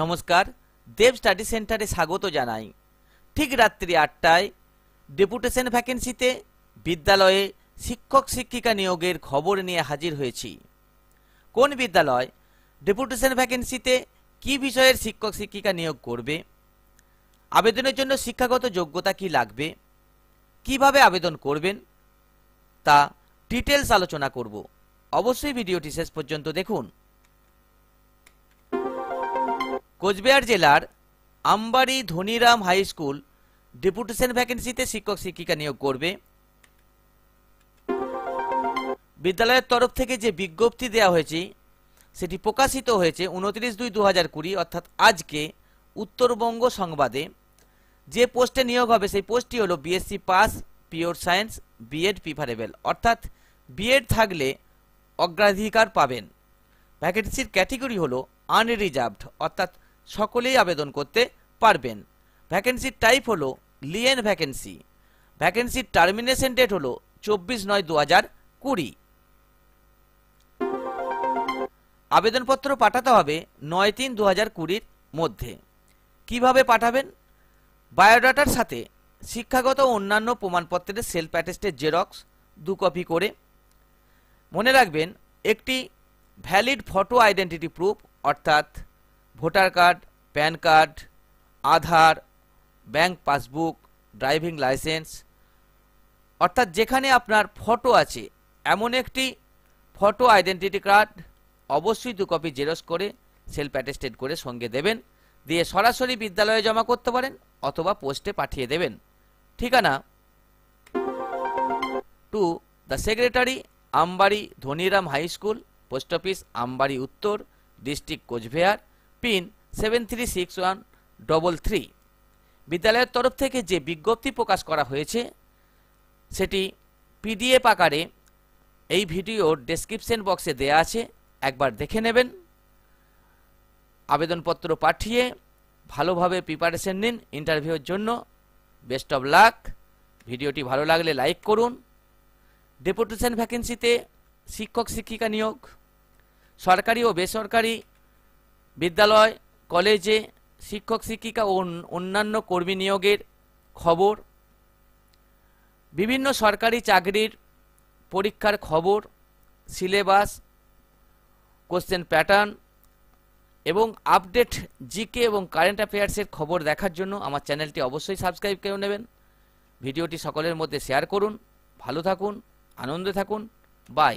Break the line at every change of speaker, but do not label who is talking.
নমস্কার দেব স্টাডি সেন্টারে স্বাগত জানাই ঠিক রাত্রি আটটায় ডেপুটেশন ভ্যাকেন্সিতে বিদ্যালয়ে শিক্ষক শিক্ষিকা নিয়োগের খবর নিয়ে হাজির হয়েছি কোন বিদ্যালয় ডেপুটেশন ভ্যাকেন্সিতে কি বিষয়ের শিক্ষক শিক্ষিকা নিয়োগ করবে আবেদনের জন্য শিক্ষাগত যোগ্যতা কি লাগবে কিভাবে আবেদন করবেন তা ডিটেলস আলোচনা করব অবশ্যই ভিডিওটি শেষ পর্যন্ত দেখুন কোচবিহার জেলার Ambari Dhaniram high school deputation ভ্যাকেন্সিতে শিক্ষক শিক্ষিকা নিয়োগ করবে বিদ্যালয়ের তরফ থেকে যে বিজ্ঞপ্তি দেওয়া হয়েছে সেটি প্রকাশিত হয়েছে উনত্রিশ দুই দু হাজার কুড়ি অর্থাৎ আজকে উত্তরবঙ্গ সংবাদে যে পোস্টে নিয়োগ হবে সেই পোস্টটি হলো BSc pass pure science BEd preferable অর্থাৎ বিএড থাকলে অগ্রাধিকার পাবেন ভ্যাকেন্সির ক্যাটেগরি হলো আনরিজার্ভড অর্থাৎ সকলেই আবেদন করতে পারবেন ভ্যাকেন্সির টাইপ হলো লিয়েন ভ্যাকেন্সি ভ্যাকেন্সির টার্মিনেশন ডেট হলো চব্বিশ নয় দু হাজার কুড়ি আবেদনপত্র পাঠাতে হবে নয় তিন দু হাজার কুড়ির মধ্যে কিভাবে পাঠাবেন বায়োডাটার সাথে শিক্ষাগত অন্যান্য প্রমাণপত্রের সেলফ অ্যাটেস্টের জেরক্স দু কপি করে মনে রাখবেন একটি ভ্যালিড ফটো আইডেন্টিটি প্রুফ অর্থাৎ voter card PAN card Aadhaar bank passbook driving licence অর্থাৎ যেখানে আপনার ফটো আছে এমন একটি ফটো আইডেন্টিটি কার্ড অবশ্যই দু কপি জেরক্স করে সেলফ অ্যাটেস্টেড করে সঙ্গে দেবেন দিয়ে সরাসরি বিদ্যালয়ে জমা করতে পারেন অথবা পোস্টে পাঠিয়ে দেবেন ঠিকানা to the secretary Ambari Dhaniram high school post office Ambari উত্তর district Coochbehar pin seven three six one double three বিদ্যালয়ের তরফ থেকে যে বিজ্ঞপ্তি প্রকাশ করা হয়েছে সেটি পিডিএফ আকারে এই ভিডিওর ডেসক্রিপশন বক্সে দেয়া আছে একবার দেখে নেবেন আবেদনপত্র পাঠিয়ে ভালোভাবে প্রিপারেশন নিন ইন্টারভিউর জন্য বেস্ট অব লাক ভিডিওটি ভালো লাগলে লাইক করুন ডেপুটেশন ভ্যাকেন্সিতে শিক্ষক শিক্ষিকা নিয়োগ সরকারি ও বেসরকারি বিদ্যালয় কলেজে শিক্ষক শিক্ষিকা ও অন্যান্য কর্মী নিয়োগের খবর বিভিন্ন সরকারি চাকরির পরীক্ষার খবর সিলেবাস কোশ্চেন প্যাটার্ন এবং আপডেট জিকে এবং কারেন্ট অ্যাফেয়ার্সের খবর দেখার জন্য আমার চ্যানেলটি অবশ্যই সাবস্ক্রাইব করে নেবেন ভিডিওটি সকলের মধ্যে শেয়ার করুন ভালো থাকুন আনন্দে থাকুন বাই